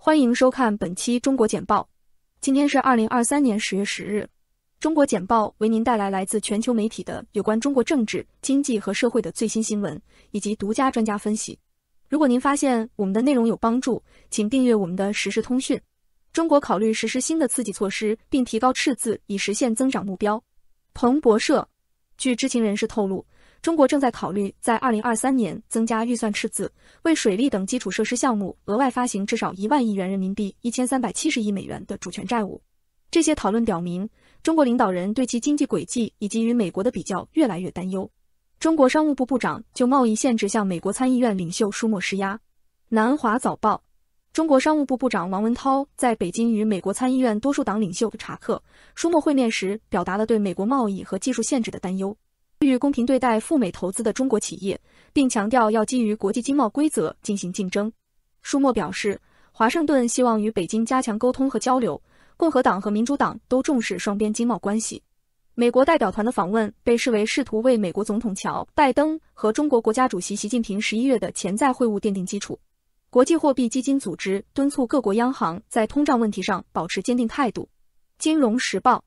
欢迎收看本期中国简报。今天是二零二三年十月十日。中国简报为您带来来自全球媒体的有关中国政治、经济和社会的最新新闻以及独家专家分析。如果您发现我们的内容有帮助，请订阅我们的实时通讯。中国考虑实施新的刺激措施，并提高赤字以实现增长目标。彭博社，据知情人士透露。中国正在考虑在二零二三年增加预算赤字，为水利等基础设施项目额外发行至少一万亿元人民币、一千三百七十亿美元的主权债务。这些讨论表明，中国领导人对其经济轨迹以及与美国的比较越来越担忧。中国商务部部长就贸易限制向美国参议院领袖舒默施压。南华早报，中国商务部部长王文涛在北京与美国参议院多数党领袖查克·舒默会面时，表达了对美国贸易和技术限制的担忧。欲公平对待赴美投资的中国企业，并强调要基于国际经贸规则进行竞争。舒默表示，华盛顿希望与北京加强沟通和交流。共和党和民主党都重视双边经贸关系。美国代表团的访问被视为试图为美国总统乔·拜登和中国国家主席习近平十一月的潜在会晤奠定基础。国际货币基金组织敦促各国央行在通胀问题上保持坚定态度。金融时报。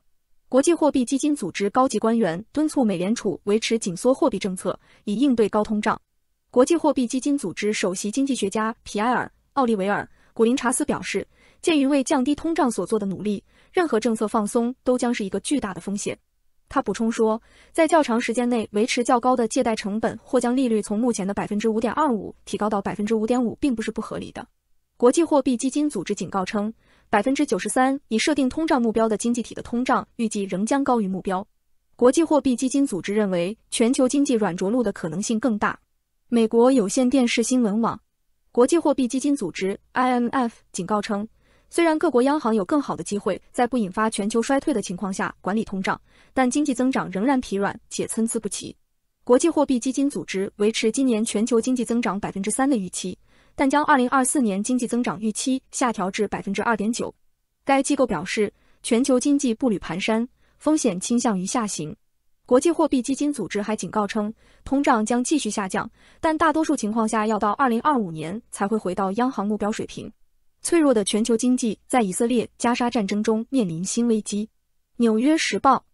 国际货币基金组织高级官员敦促美联储维持紧缩货币政策，以应对高通胀。国际货币基金组织首席经济学家皮埃尔·奥利维尔·古林查斯表示，鉴于为降低通胀所做的努力，任何政策放松都将是一个巨大的风险。他补充说，在较长时间内维持较高的借贷成本或将利率从目前的百分之五点二五提高到百分之五点五，并不是不合理的。国际货币基金组织警告称。百分之九十三已设定通胀目标的经济体的通胀预计仍将高于目标。国际货币基金组织认为，全球经济软着陆的可能性更大。美国有线电视新闻网，国际货币基金组织 （IMF） 警告称，虽然各国央行有更好的机会在不引发全球衰退的情况下管理通胀，但经济增长仍然疲软且参差不齐。国际货币基金组织维持今年全球经济增长百分之三的预期。但将二零二四年经济增长预期下调至百分之二点九。该机构表示，全球经济步履蹒跚，风险倾向于下行。国际货币基金组织还警告称，通胀将继续下降，但大多数情况下要到二零二五年才会回到央行目标水平。脆弱的全球经济在以色列加沙战争中面临新危机。纽约时报，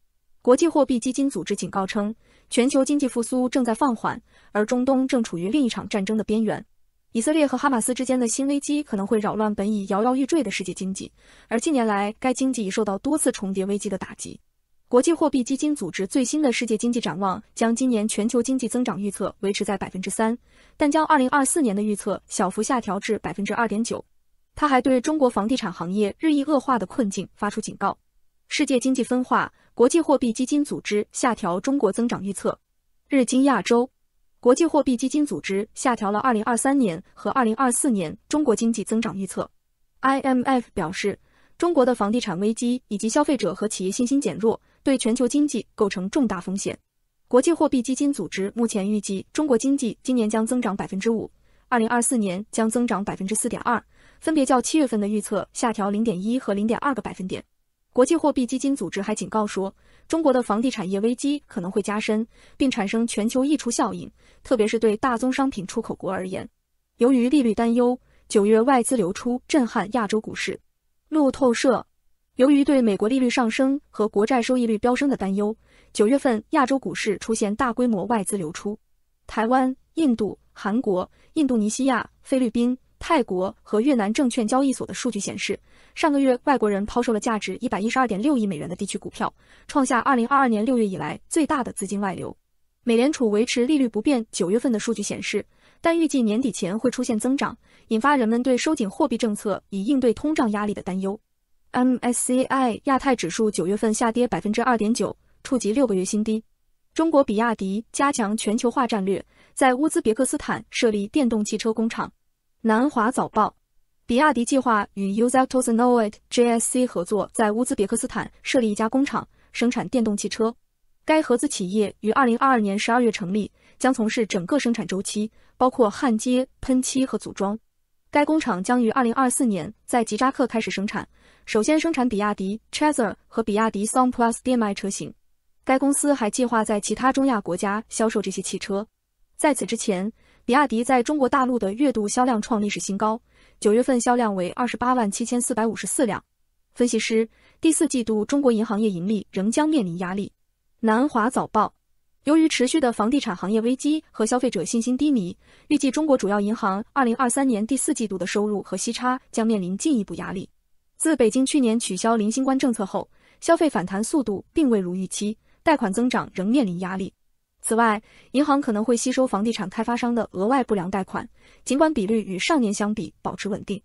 国际货币基金组织警告称，全球经济复苏正在放缓，而中东正处于另一场战争的边缘。以色列和哈马斯之间的新危机可能会扰乱本已摇摇欲坠的世界经济，而近年来该经济已受到多次重叠危机的打击。国际货币基金组织最新的世界经济展望将今年全球经济增长预测维持在百分之三，但将二零二四年的预测小幅下调至百分之二点九。他还对中国房地产行业日益恶化的困境发出警告。世界经济分化，国际货币基金组织下调中国增长预测。日经亚洲。国际货币基金组织下调了二零二三年和二零二四年中国经济增长预测。IMF 表示，中国的房地产危机以及消费者和企业信心减弱，对全球经济构成重大风险。国际货币基金组织目前预计，中国经济今年将增长百分之五，二零二四年将增长百分之四点二，分别较七月份的预测下调零点一和零点二个百分点。国际货币基金组织还警告说。中国的房地产业危机可能会加深，并产生全球溢出效应，特别是对大宗商品出口国而言。由于利率担忧，九月外资流出震撼亚洲股市。路透社，由于对美国利率上升和国债收益率飙升的担忧，九月份亚洲股市出现大规模外资流出。台湾、印度、韩国、印度尼西亚、菲律宾。泰国和越南证券交易所的数据显示，上个月外国人抛售了价值一百一十二点六亿美元的地区股票，创下二零二二年六月以来最大的资金外流。美联储维持利率不变，九月份的数据显示，但预计年底前会出现增长，引发人们对收紧货币政策以应对通胀压力的担忧。MSCI 亚太指数九月份下跌百分之二点九，触及六个月新低。中国比亚迪加强全球化战略，在乌兹别克斯坦设立电动汽车工厂。南华早报：比亚迪计划与 u z a e t o s k n o i t JSC 合作，在乌兹别克斯坦设立一家工厂，生产电动汽车。该合资企业于二零二二年十二月成立，将从事整个生产周期，包括焊接、喷漆和组装。该工厂将于二零二四年在吉扎克开始生产，首先生产比亚迪 Chaser 和比亚迪 Song Plus DM-i 车型。该公司还计划在其他中亚国家销售这些汽车。在此之前。比亚迪在中国大陆的月度销量创历史新高，九月份销量为二十八万七千四百五十四辆。分析师：第四季度中国银行业盈利仍将面临压力。南华早报：由于持续的房地产行业危机和消费者信心低迷，预计中国主要银行二零二三年第四季度的收入和息差将面临进一步压力。自北京去年取消零新冠政策后，消费反弹速度并未如预期，贷款增长仍面临压力。此外，银行可能会吸收房地产开发商的额外不良贷款，尽管比率与上年相比保持稳定。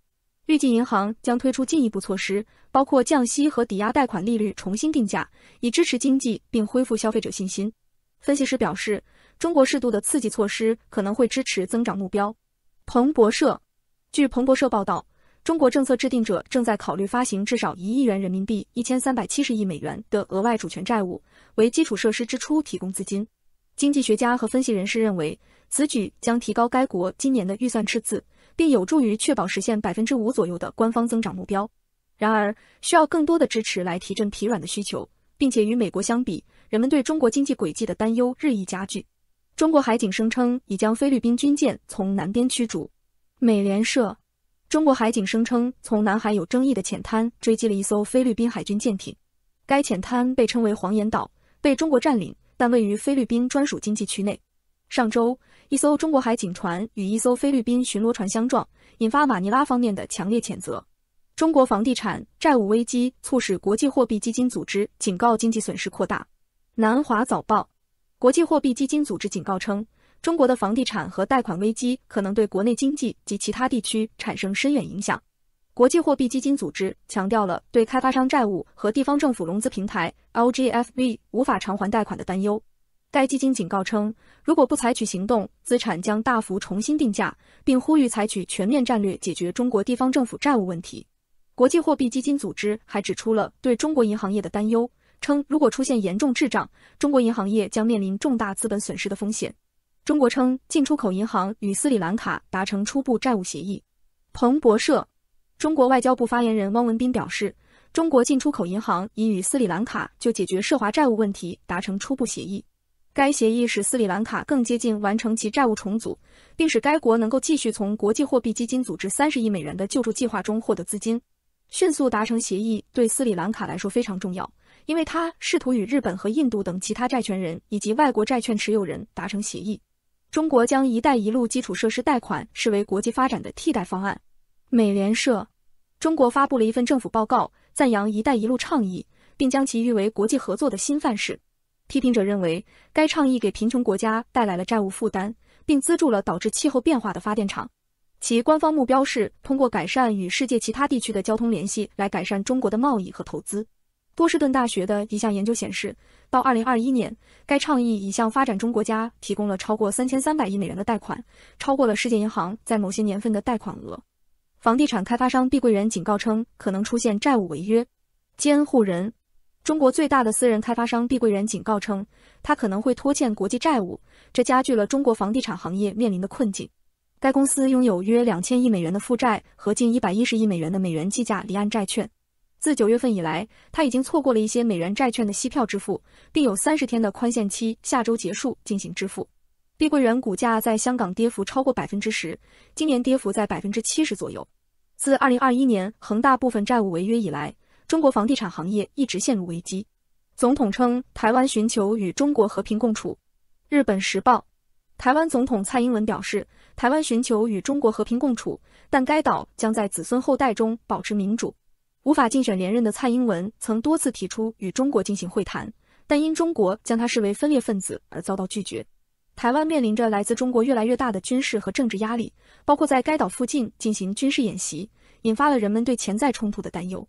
预计银行将推出进一步措施，包括降息和抵押贷款利率重新定价，以支持经济并恢复消费者信心。分析师表示，中国适度的刺激措施可能会支持增长目标。彭博社，据彭博社报道，中国政策制定者正在考虑发行至少一亿元人民币（一千三百七十亿美元）的额外主权债务，为基础设施支出提供资金。经济学家和分析人士认为，此举将提高该国今年的预算赤字，并有助于确保实现百分之五左右的官方增长目标。然而，需要更多的支持来提振疲软的需求，并且与美国相比，人们对中国经济轨迹的担忧日益加剧。中国海警声称已将菲律宾军舰从南边驱逐。美联社，中国海警声称从南海有争议的浅滩追击了一艘菲律宾海军舰艇，该浅滩被称为黄岩岛，被中国占领。但位于菲律宾专属经济区内。上周，一艘中国海警船与一艘菲律宾巡逻船相撞，引发马尼拉方面的强烈谴责。中国房地产债务危机促使国际货币基金组织警告经济损失扩大。南华早报：国际货币基金组织警告称，中国的房地产和贷款危机可能对国内经济及其他地区产生深远影响。国际货币基金组织强调了对开发商债务和地方政府融资平台 （LGFV） 无法偿还贷款的担忧。该基金警告称，如果不采取行动，资产将大幅重新定价，并呼吁采取全面战略解决中国地方政府债务问题。国际货币基金组织还指出了对中国银行业的担忧，称如果出现严重滞胀，中国银行业将面临重大资本损失的风险。中国称，进出口银行与斯里兰卡达成初步债务协议。彭博社。中国外交部发言人汪文斌表示，中国进出口银行已与斯里兰卡就解决涉华债务问题达成初步协议。该协议使斯里兰卡更接近完成其债务重组，并使该国能够继续从国际货币基金组织三十亿美元的救助计划中获得资金。迅速达成协议对斯里兰卡来说非常重要，因为他试图与日本和印度等其他债权人以及外国债券持有人达成协议。中国将“一带一路”基础设施贷款视为国际发展的替代方案。美联社，中国发布了一份政府报告，赞扬“一带一路”倡议，并将其誉为国际合作的新范式。批评者认为，该倡议给贫穷国家带来了债务负担，并资助了导致气候变化的发电厂。其官方目标是通过改善与世界其他地区的交通联系来改善中国的贸易和投资。波士顿大学的一项研究显示，到二零二一年，该倡议已向发展中国家提供了超过三千三百亿美元的贷款，超过了世界银行在某些年份的贷款额。房地产开发商碧桂园警告称，可能出现债务违约。监护人，中国最大的私人开发商碧桂园警告称，他可能会拖欠国际债务，这加剧了中国房地产行业面临的困境。该公司拥有约两千亿美元的负债和近一百一十亿美元的美元计价离岸债券。自九月份以来，他已经错过了一些美元债券的息票支付，并有三十天的宽限期，下周结束进行支付。碧桂园股价在香港跌幅超过百分之十，今年跌幅在百分之七十左右。自二零二一年恒大部分债务违约以来，中国房地产行业一直陷入危机。总统称台湾寻求与中国和平共处。日本时报，台湾总统蔡英文表示，台湾寻求与中国和平共处，但该岛将在子孙后代中保持民主。无法竞选连任的蔡英文曾多次提出与中国进行会谈，但因中国将他视为分裂分子而遭到拒绝。台湾面临着来自中国越来越大的军事和政治压力，包括在该岛附近进行军事演习，引发了人们对潜在冲突的担忧。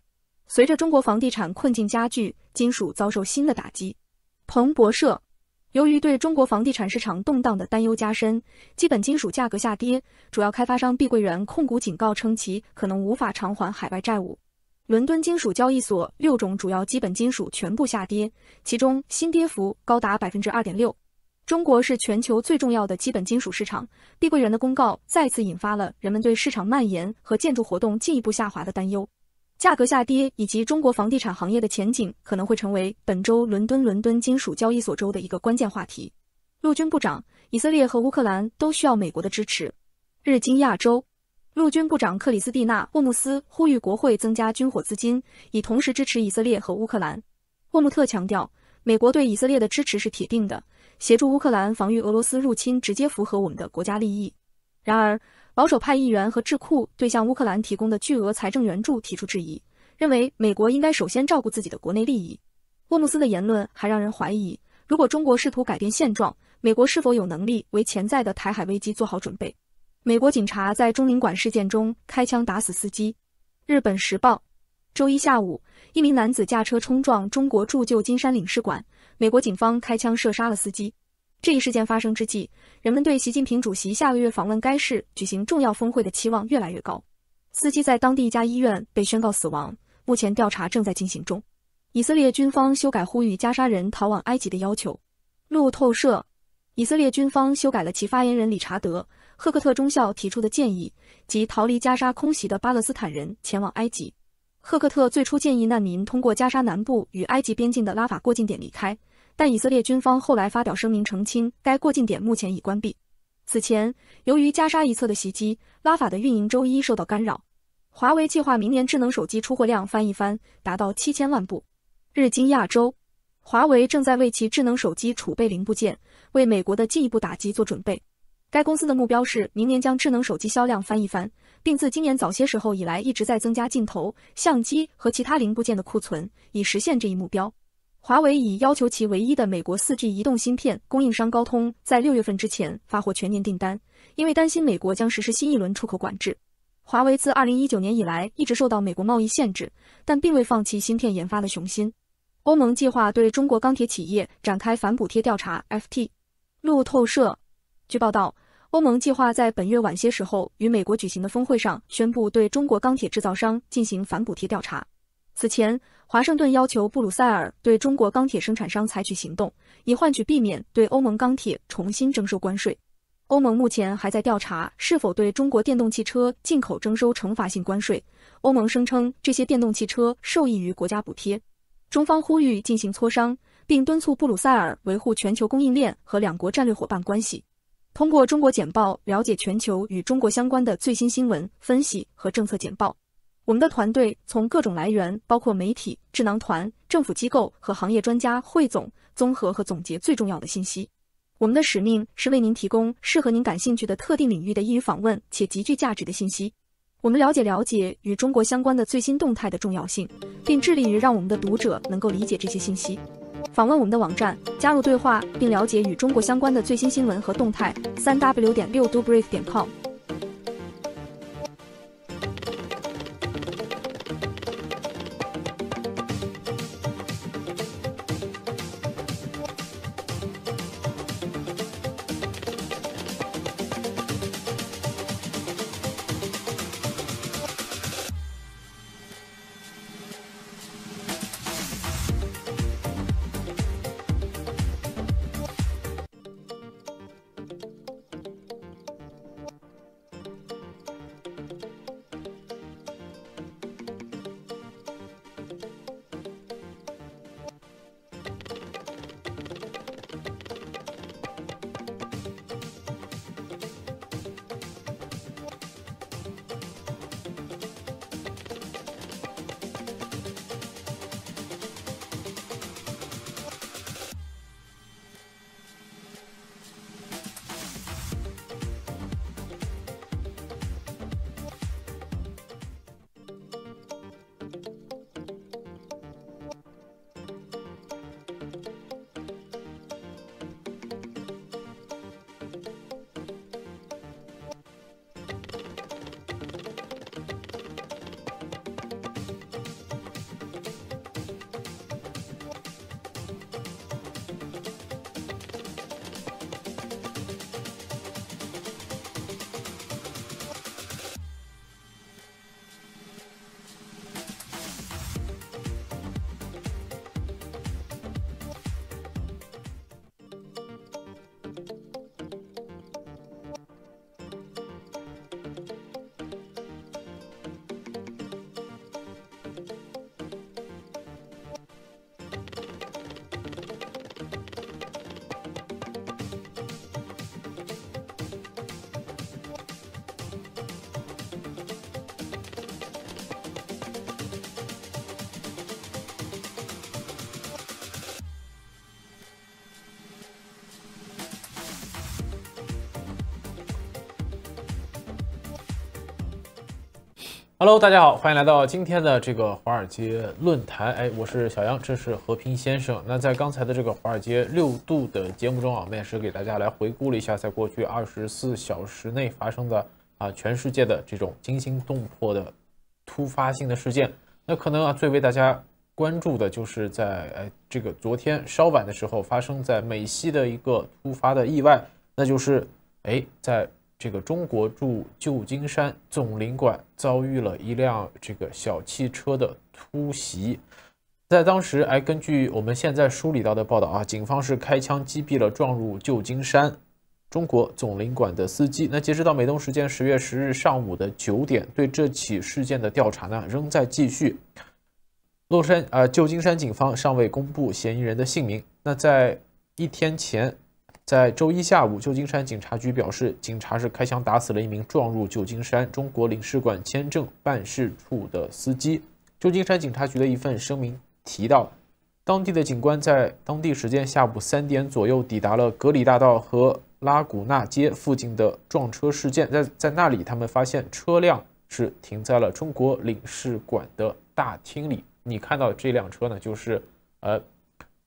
随着中国房地产困境加剧，金属遭受新的打击。彭博社，由于对中国房地产市场动荡的担忧加深，基本金属价格下跌。主要开发商碧桂园控股警告称其可能无法偿还海外债务。伦敦金属交易所六种主要基本金属全部下跌，其中新跌幅高达百分之二点六。中国是全球最重要的基本金属市场。碧桂园的公告再次引发了人们对市场蔓延和建筑活动进一步下滑的担忧。价格下跌以及中国房地产行业的前景可能会成为本周伦敦伦敦金属交易所周的一个关键话题。陆军部长以色列和乌克兰都需要美国的支持。日经亚洲陆军部长克里斯蒂娜·沃姆斯呼吁国会增加军火资金，以同时支持以色列和乌克兰。沃姆特强调，美国对以色列的支持是铁定的。协助乌克兰防御俄罗斯入侵，直接符合我们的国家利益。然而，保守派议员和智库对向乌克兰提供的巨额财政援助提出质疑，认为美国应该首先照顾自己的国内利益。沃姆斯的言论还让人怀疑，如果中国试图改变现状，美国是否有能力为潜在的台海危机做好准备？美国警察在中领馆事件中开枪打死司机。日本时报，周一下午，一名男子驾车冲撞中国驻旧金山领事馆。美国警方开枪射杀了司机。这一事件发生之际，人们对习近平主席下个月访问该市、举行重要峰会的期望越来越高。司机在当地一家医院被宣告死亡，目前调查正在进行中。以色列军方修改呼吁加沙人逃往埃及的要求。路透社，以色列军方修改了其发言人理查德·赫克特中校提出的建议，即逃离加沙空袭的巴勒斯坦人前往埃及。赫克特最初建议难民通过加沙南部与埃及边境的拉法过境点离开，但以色列军方后来发表声明澄清，该过境点目前已关闭。此前，由于加沙一侧的袭击，拉法的运营周一受到干扰。华为计划明年智能手机出货量翻一番，达到七千万部。日经亚洲，华为正在为其智能手机储备零部件，为美国的进一步打击做准备。该公司的目标是明年将智能手机销量翻一番。并自今年早些时候以来一直在增加镜头、相机和其他零部件的库存，以实现这一目标。华为已要求其唯一的美国 4G 移动芯片供应商高通在六月份之前发货全年订单，因为担心美国将实施新一轮出口管制。华为自2019年以来一直受到美国贸易限制，但并未放弃芯片研发的雄心。欧盟计划对中国钢铁企业展开反补贴调查。FT 路透社据报道。欧盟计划在本月晚些时候与美国举行的峰会上宣布对中国钢铁制造商进行反补贴调查。此前，华盛顿要求布鲁塞尔对中国钢铁生产商采取行动，以换取避免对欧盟钢铁重新征收关税。欧盟目前还在调查是否对中国电动汽车进口征收惩罚性关税。欧盟声称这些电动汽车受益于国家补贴。中方呼吁进行磋商，并敦促布鲁塞尔维护全球供应链和两国战略伙伴关系。通过中国简报了解全球与中国相关的最新新闻分析和政策简报。我们的团队从各种来源，包括媒体、智囊团、政府机构和行业专家，汇总、综合和总结最重要的信息。我们的使命是为您提供适合您感兴趣的特定领域的易于访问且极具价值的信息。我们了解了解与中国相关的最新动态的重要性，并致力于让我们的读者能够理解这些信息。访问我们的网站，加入对话，并了解与中国相关的最新新闻和动态。三 w 点六 dobrief 点 com。Hello，大家好，欢迎来到今天的这个华尔街论坛。哎，我是小杨，这是和平先生。那在刚才的这个华尔街六度的节目中啊，我们也是给大家来回顾了一下，在过去二十四小时内发生的啊，全世界的这种惊心动魄的突发性的事件。那可能啊，最为大家关注的就是在哎这个昨天稍晚的时候发生在美西的一个突发的意外，那就是哎在。这个中国驻旧金山总领馆遭遇了一辆这个小汽车的突袭，在当时，哎，根据我们现在梳理到的报道啊，警方是开枪击毙了撞入旧金山中国总领馆的司机。那截止到美东时间十月十日上午的九点，对这起事件的调查呢仍在继续。洛杉呃，旧金山警方尚未公布嫌疑人的姓名。那在一天前。在周一下午，旧金山警察局表示，警察是开枪打死了一名撞入旧金山中国领事馆签证办事处的司机。旧金山警察局的一份声明提到，当地的警官在当地时间下午三点左右抵达了格里大道和拉古纳街附近的撞车事件，在在那里，他们发现车辆是停在了中国领事馆的大厅里。你看到这辆车呢，就是，呃。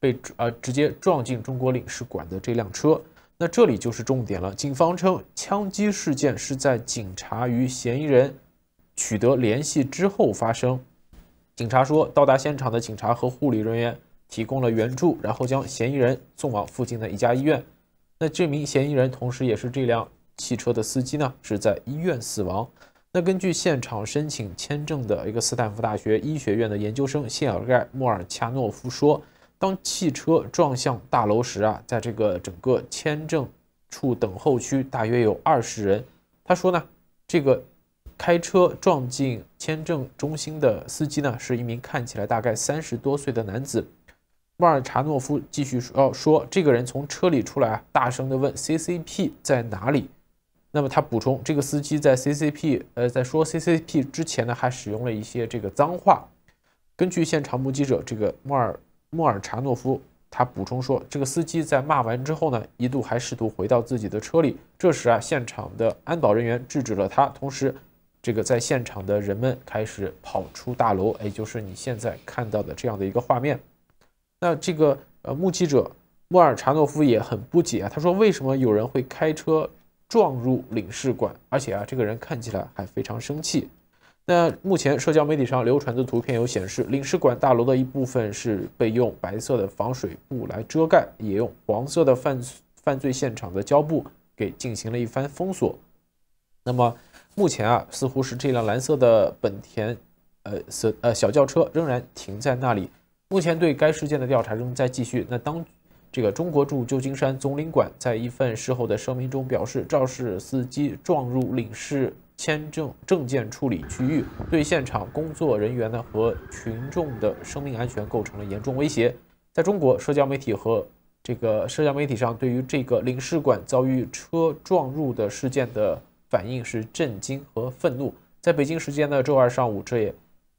被呃直接撞进中国领事馆的这辆车，那这里就是重点了。警方称，枪击事件是在警察与嫌疑人取得联系之后发生。警察说到达现场的警察和护理人员提供了援助，然后将嫌疑人送往附近的一家医院。那这名嫌疑人同时也是这辆汽车的司机呢，是在医院死亡。那根据现场申请签证的一个斯坦福大学医学院的研究生谢尔盖·莫尔恰诺夫说。当汽车撞向大楼时啊，在这个整个签证处等候区大约有二十人。他说呢，这个开车撞进签证中心的司机呢是一名看起来大概三十多岁的男子。莫尔查诺夫继续说：“哦，说这个人从车里出来，大声的问 ‘CCP 在哪里’。”那么他补充，这个司机在 CCP 呃在说 CCP 之前呢还使用了一些这个脏话。根据现场目击者，这个莫尔。莫尔查诺夫他补充说，这个司机在骂完之后呢，一度还试图回到自己的车里。这时啊，现场的安保人员制止了他，同时，这个在现场的人们开始跑出大楼，哎，就是你现在看到的这样的一个画面。那这个呃目击者莫尔查诺夫也很不解啊，他说：“为什么有人会开车撞入领事馆？而且啊，这个人看起来还非常生气。”那目前社交媒体上流传的图片有显示，领事馆大楼的一部分是被用白色的防水布来遮盖，也用黄色的犯犯罪现场的胶布给进行了一番封锁。那么目前啊，似乎是这辆蓝色的本田，呃，色呃小轿车仍然停在那里。目前对该事件的调查仍在继续。那当这个中国驻旧金山总领馆在一份事后的声明中表示，肇事司机撞入领事。签证证件处理区域对现场工作人员呢和群众的生命安全构成了严重威胁。在中国社交媒体和这个社交媒体上，对于这个领事馆遭遇车撞入的事件的反应是震惊和愤怒。在北京时间的周二上午，这也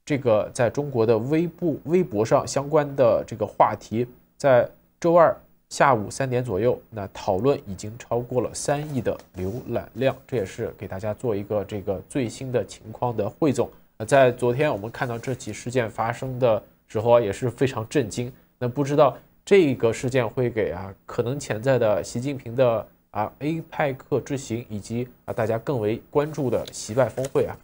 这个在中国的微博微博上相关的这个话题在周二。下午三点左右，那讨论已经超过了三亿的浏览量，这也是给大家做一个这个最新的情况的汇总。啊，在昨天我们看到这起事件发生的时候啊，也是非常震惊。那不知道这个事件会给啊，可能潜在的习近平的啊 A 派克之行，以及啊大家更为关注的习拜峰会啊，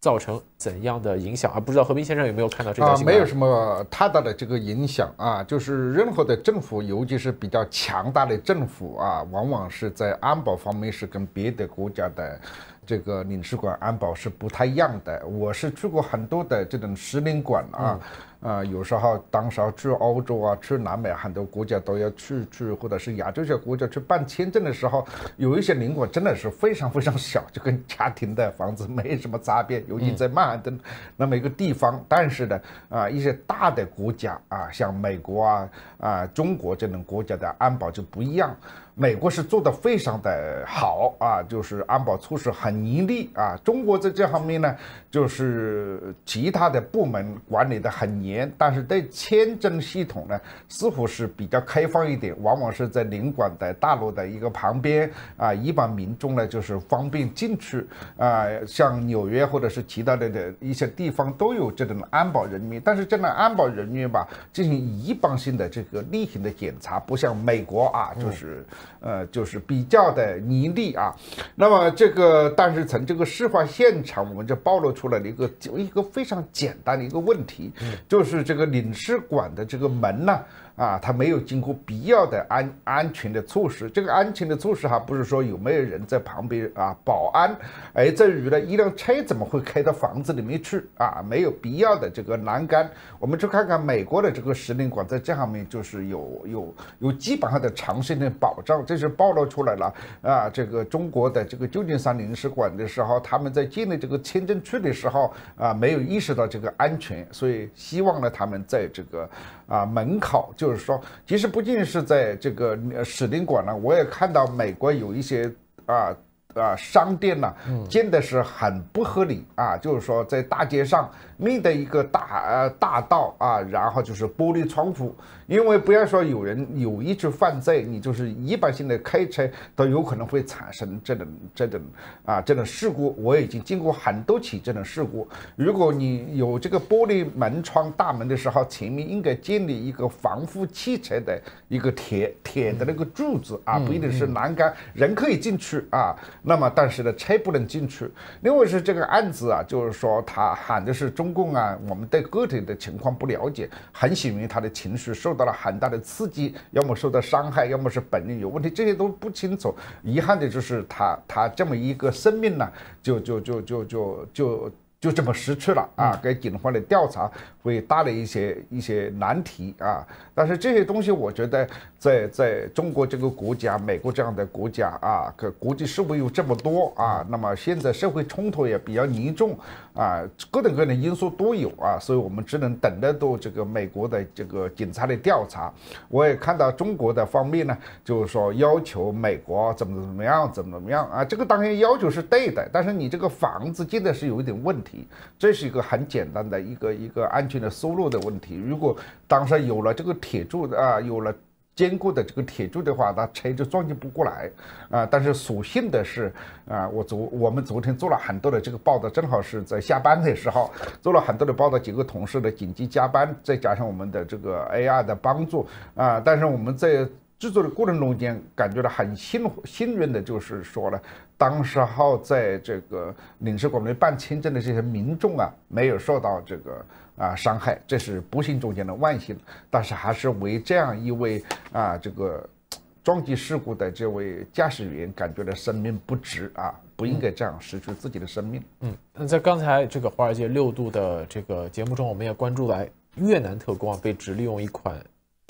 造成。怎样的影响啊？不知道和平先生有没有看到这条新闻啊？没有什么太大的这个影响啊。就是任何的政府，尤其是比较强大的政府啊，往往是在安保方面是跟别的国家的这个领事馆安保是不太一样的。我是去过很多的这种使领馆啊，啊，有时候当时去欧洲啊，去南美很多国家都要去去，或者是亚洲一些国家去办签证的时候，有一些领馆真的是非常非常小，就跟家庭的房子没什么差别。尤其在曼。的那么一个地方，但是呢，啊，一些大的国家啊，像美国啊、啊中国这种国家的安保就不一样。美国是做的非常的好啊，就是安保措施很严厉啊。中国在这方面呢，就是其他的部门管理的很严，但是对签证系统呢，似乎是比较开放一点，往往是在领馆的大楼的一个旁边啊，一般民众呢就是方便进出啊。像纽约或者是其他的的一些地方都有这种安保人员，但是这种安保人员吧，进行一般性的这个例行的检查，不像美国啊，就是。呃，就是比较的泥泞啊。那么这个，但是从这个事发现场，我们就暴露出来了一个就一个非常简单的一个问题，就是这个领事馆的这个门呢，啊，它没有经过必要的安安全的措施。这个安全的措施还不是说有没有人在旁边啊，保安。而在于呢，一辆车怎么会开到房子里面去啊？没有必要的这个栏杆，我们去看看美国的这个使领馆，在这方面就是有有有基本上的常心的保障。这是暴露出来了啊！这个中国的这个旧金山领事馆的时候，他们在建立这个签证处的时候啊，没有意识到这个安全，所以希望呢，他们在这个啊门口，就是说，其实不仅是在这个使领馆呢，我也看到美国有一些啊啊商店呢，建的是很不合理啊，就是说在大街上。密的一个大呃大道啊，然后就是玻璃窗户，因为不要说有人有意去犯罪，你就是一般性的开车都有可能会产生这种这种啊这种事故。我已经见过很多起这种事故。如果你有这个玻璃门窗大门的时候，前面应该建立一个防护汽车的一个铁铁的那个柱子啊，不一定是栏杆，人可以进去啊，那么但是呢车不能进去。另外是这个案子啊，就是说他喊的是中。供啊，我们对个体的情况不了解，很显然他的情绪受到了很大的刺激，要么受到伤害，要么是本人有问题，这些都不清楚。遗憾的就是他他这么一个生命呢，就就就就就就就这么失去了啊！给警方的调查会带来一些一些难题啊。但是这些东西，我觉得。在在中国这个国家，美国这样的国家啊，个国际社会有这么多啊，那么现在社会冲突也比较严重啊，各种各样的因素都有啊，所以我们只能等得到这个美国的这个警察的调查。我也看到中国的方面呢，就是说要求美国怎么怎么样，怎么怎么样啊，这个当然要求是对的，但是你这个房子建的是有一点问题，这是一个很简单的一个一个安全的收入的问题。如果当时有了这个铁柱啊，有了。坚固的这个铁柱的话，那车就撞击不过来啊！但是所幸的是啊，我昨我们昨天做了很多的这个报道，正好是在下班的时候做了很多的报道，几个同事的紧急加班，再加上我们的这个 AI 的帮助啊！但是我们在制作的过程中间，感觉到很幸幸运的，就是说呢，当时号在这个领事馆内办签证的这些民众啊，没有受到这个。啊，伤害，这是不幸中间的万幸，但是还是为这样一位啊，这个撞击事故的这位驾驶员，感觉到生命不值啊，不应该这样失去自己的生命。嗯，那在刚才这个华尔街六度的这个节目中，我们也关注来越南特工啊被指利用一款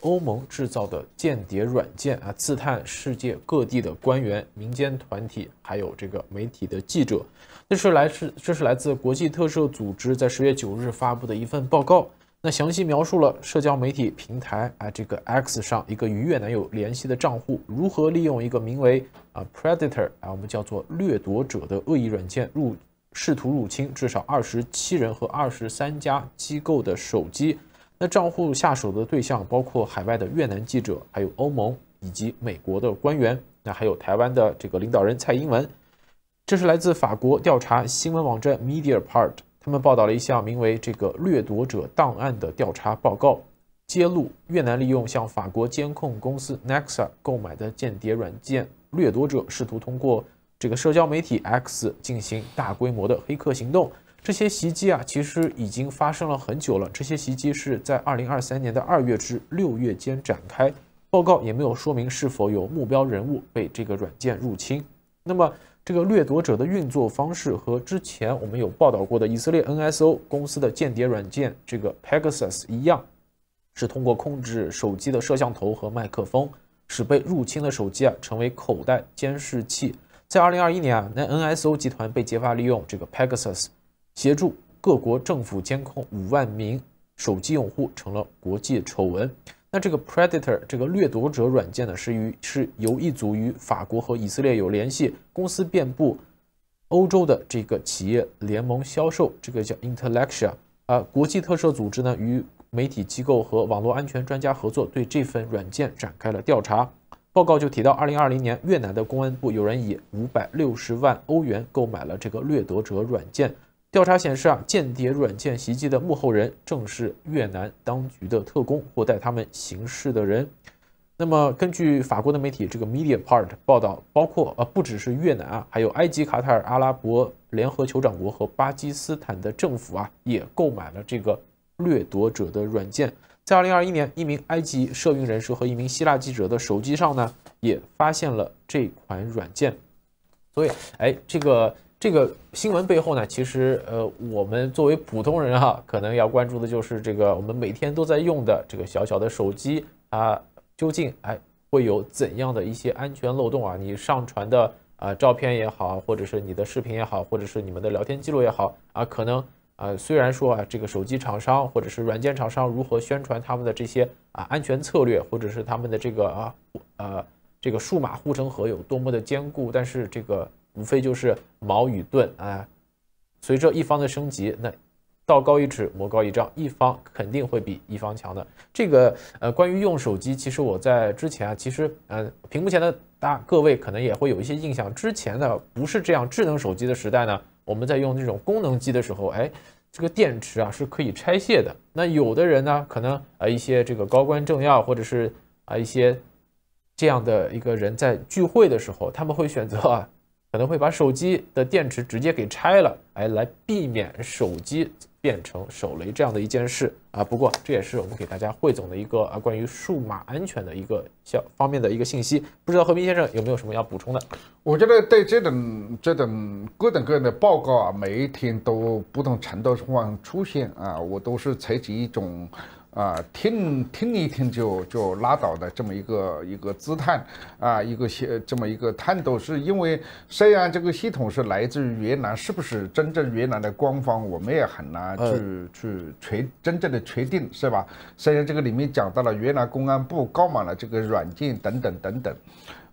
欧盟制造的间谍软件啊，刺探世界各地的官员、民间团体，还有这个媒体的记者。这是来自这是来自国际特赦组织在十月九日发布的一份报告，那详细描述了社交媒体平台啊这个 X 上一个与越南有联系的账户如何利用一个名为啊 Predator 啊我们叫做掠夺者的恶意软件入试图入侵至少二十七人和二十三家机构的手机。那账户下手的对象包括海外的越南记者，还有欧盟以及美国的官员，那还有台湾的这个领导人蔡英文。这是来自法国调查新闻网站 Media Part，他们报道了一项名为“这个掠夺者档案”的调查报告，揭露越南利用向法国监控公司 Nexa 购买的间谍软件“掠夺者”，试图通过这个社交媒体 X 进行大规模的黑客行动。这些袭击啊，其实已经发生了很久了。这些袭击是在二零二三年的二月至六月间展开。报告也没有说明是否有目标人物被这个软件入侵。那么，这个掠夺者的运作方式和之前我们有报道过的以色列 NSO 公司的间谍软件这个 Pegasus 一样，是通过控制手机的摄像头和麦克风，使被入侵的手机啊成为口袋监视器。在2021年啊，那 NSO 集团被揭发利用这个 Pegasus 协助各国政府监控5万名手机用户，成了国际丑闻。那这个 Predator 这个掠夺者软件呢，是于是由一组与法国和以色列有联系、公司遍布欧洲的这个企业联盟销售，这个叫 i n t e l l e t i a 啊，国际特赦组织呢与媒体机构和网络安全专家合作，对这份软件展开了调查。报告就提到，二零二零年越南的公安部有人以五百六十万欧元购买了这个掠夺者软件。调查显示啊，间谍软件袭击的幕后人正是越南当局的特工或带他们行事的人。那么，根据法国的媒体这个 Media Part 报道，包括呃，不只是越南啊，还有埃及、卡塔尔、阿拉伯联合酋长国和巴基斯坦的政府啊，也购买了这个掠夺者的软件。在2021年，一名埃及摄影人士和一名希腊记者的手机上呢，也发现了这款软件。所以，哎，这个。这个新闻背后呢，其实呃，我们作为普通人哈，可能要关注的就是这个我们每天都在用的这个小小的手机啊，究竟哎会有怎样的一些安全漏洞啊？你上传的啊照片也好，或者是你的视频也好，或者是你们的聊天记录也好啊，可能啊虽然说啊这个手机厂商或者是软件厂商如何宣传他们的这些啊安全策略，或者是他们的这个啊呃这个数码护城河有多么的坚固，但是这个。无非就是矛与盾啊，随着一方的升级，那道高一尺，魔高一丈，一方肯定会比一方强的。这个呃，关于用手机，其实我在之前啊，其实呃，屏幕前的大各位可能也会有一些印象，之前呢不是这样，智能手机的时代呢，我们在用这种功能机的时候，哎，这个电池啊是可以拆卸的。那有的人呢，可能啊一些这个高官政要，或者是啊一些这样的一个人在聚会的时候，他们会选择。啊可能会把手机的电池直接给拆了，哎，来避免手机变成手雷这样的一件事啊。不过这也是我们给大家汇总的一个啊关于数码安全的一个小方面的一个信息。不知道和平先生有没有什么要补充的？我觉得对这种这种各种各样的报告啊，每一天都不同程度上出现啊，我都是采取一种。啊，听听一听就就拉倒的这么一个一个姿态，啊，一个些这么一个探头，是因为虽然这个系统是来自于越南，是不是真正越南的官方，我们也很难去去确真正的确定，是吧？虽然这个里面讲到了越南公安部购买了这个软件等等等等，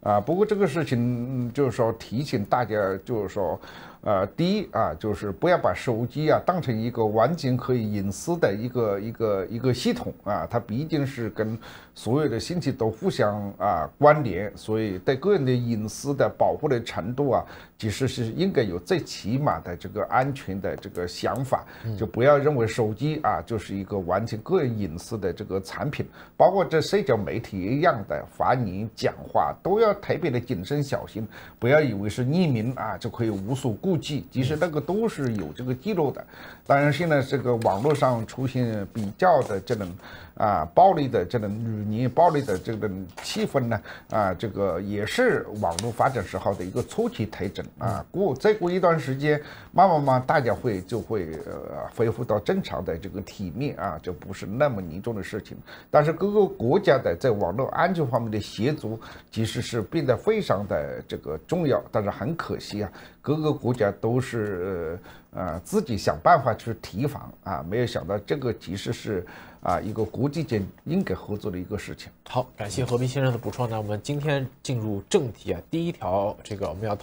啊，不过这个事情就是说提醒大家，就是说。啊，第一啊，就是不要把手机啊当成一个完全可以隐私的一个一个一个系统啊，它毕竟是跟所有的信息都互相啊关联，所以对个人的隐私的保护的程度啊，其实是应该有最起码的这个安全的这个想法，就不要认为手机啊就是一个完全个人隐私的这个产品，包括这社交媒体一样的，发你讲话都要特别的谨慎小心，不要以为是匿名啊就可以无所顾。估计其实那个都是有这个记录的，当然现在这个网络上出现比较的这种啊暴力的这种女淫暴力的这种气氛呢啊，这个也是网络发展时候的一个初期特整啊。过再过一段时间，慢慢慢大家会就会呃恢复到正常的这个体面啊，就不是那么严重的事情。但是各个国家的在网络安全方面的协助，其实是变得非常的这个重要，但是很可惜啊。各个国家都是呃自己想办法去提防啊，没有想到这个其实是啊一个国际间应该合作的一个事情。好，感谢何斌先生的补充。那我们今天进入正题啊，第一条这个我们要。